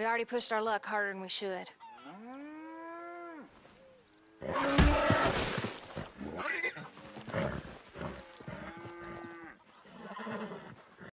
We already pushed our luck harder than we should.